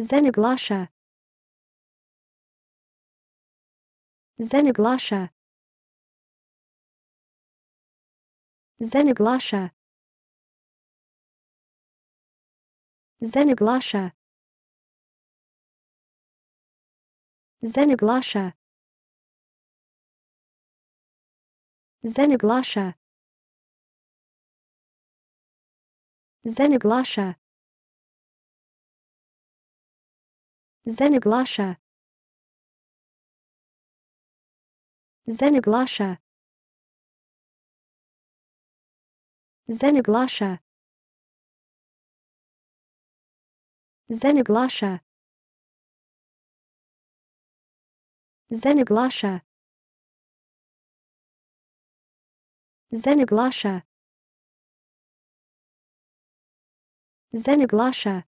Zanaglasha Zanaglasha Zanaglasha Zanaglasha Zanaglasha Zanaglasha Zenoglasha Zenoglasha Zenoglasha Zenoglasha Zenoglasha Zenoglasha Zenoglasha